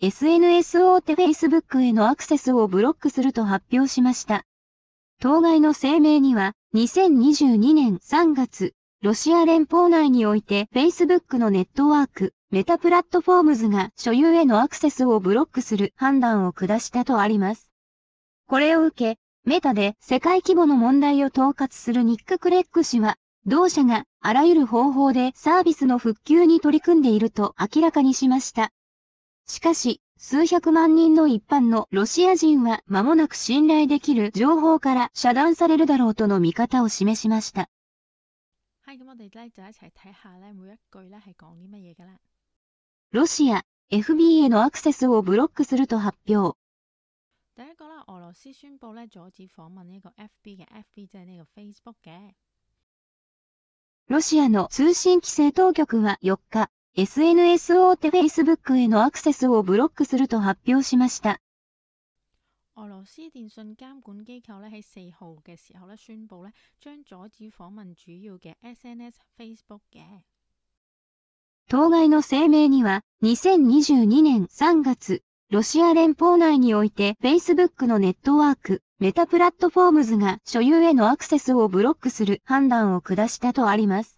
SNS 大手 Facebook へのアクセスをブロックすると発表しました。当該の声明には、2022年3月、ロシア連邦内において Facebook のネットワーク、メタプラットフォームズが所有へのアクセスをブロックする判断を下したとあります。これを受け、メタで世界規模の問題を統括するニック・クレック氏は、同社があらゆる方法でサービスの復旧に取り組んでいると明らかにしました。しかし、数百万人の一般のロシア人は間もなく信頼できる情報から遮断されるだろうとの見方を示しました。はい、我就一睇下咧每一句咧啲乜嘢啦。ロシア、FB へのアクセスをブロックすると発表。第一啦，俄斯宣布咧阻止呢 FB 嘅，FB 即呢 Facebook 嘅。ロシアの通信規制当局は4日、SNS 大手 Facebook へのアクセスをブロックすると発表しました。俄羅斯電信監管機構咧喺四號嘅時候咧宣布咧，將阻止訪問主要嘅 SNS Facebook 嘅。当該の声明には、2022年3月、ロシア連邦内において Facebook のネットワーク、メタプラットフォームズが所有へのアクセスをブロックする判断を下したとあります。